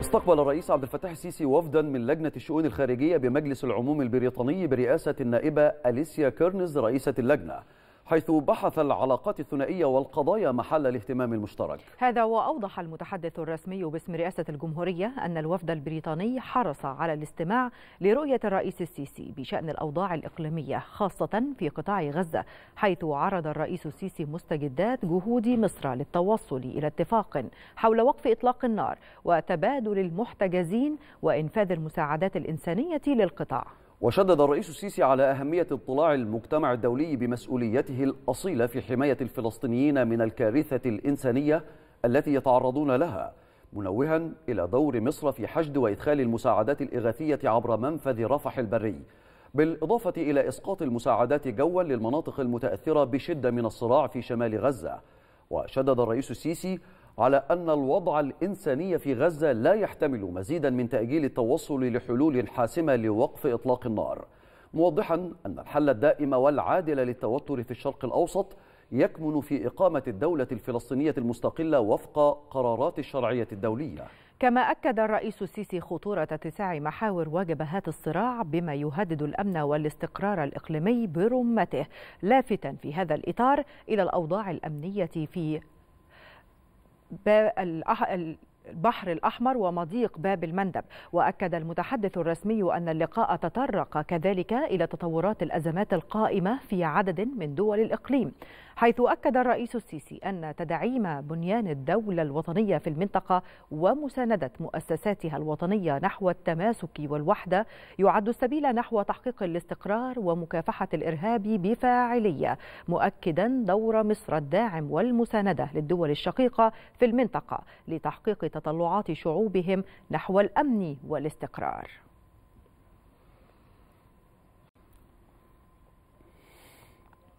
استقبل الرئيس عبد الفتاح السيسي وفدا من لجنة الشؤون الخارجية بمجلس العموم البريطاني برئاسة النائبة أليسيا كيرنز رئيسة اللجنة حيث بحث العلاقات الثنائية والقضايا محل الاهتمام المشترك هذا وأوضح المتحدث الرسمي باسم رئاسة الجمهورية أن الوفد البريطاني حرص على الاستماع لرؤية الرئيس السيسي بشأن الأوضاع الإقليمية خاصة في قطاع غزة حيث عرض الرئيس السيسي مستجدات جهود مصر للتوصل إلى اتفاق حول وقف إطلاق النار وتبادل المحتجزين وإنفاذ المساعدات الإنسانية للقطاع وشدد الرئيس السيسي على أهمية اطلاع المجتمع الدولي بمسؤوليته الأصيلة في حماية الفلسطينيين من الكارثة الإنسانية التي يتعرضون لها منوها إلى دور مصر في حشد وإدخال المساعدات الإغاثية عبر منفذ رفح البري بالإضافة إلى إسقاط المساعدات جوا للمناطق المتأثرة بشدة من الصراع في شمال غزة وشدد الرئيس السيسي على أن الوضع الإنساني في غزة لا يحتمل مزيدا من تأجيل التوصل لحلول حاسمة لوقف إطلاق النار موضحا أن الحل الدائم والعادل للتوتر في الشرق الأوسط يكمن في إقامة الدولة الفلسطينية المستقلة وفق قرارات الشرعية الدولية كما أكد الرئيس السيسي خطورة اتساع محاور وجبهات الصراع بما يهدد الأمن والاستقرار الإقليمي برمته لافتا في هذا الإطار إلى الأوضاع الأمنية في البحر الأحمر ومضيق باب المندب وأكد المتحدث الرسمي أن اللقاء تطرق كذلك إلى تطورات الأزمات القائمة في عدد من دول الإقليم حيث أكد الرئيس السيسي أن تدعيم بنيان الدولة الوطنية في المنطقة ومساندة مؤسساتها الوطنية نحو التماسك والوحدة يعد السبيل نحو تحقيق الاستقرار ومكافحة الإرهاب بفاعلية مؤكدا دور مصر الداعم والمساندة للدول الشقيقة في المنطقة لتحقيق تطلعات شعوبهم نحو الأمن والاستقرار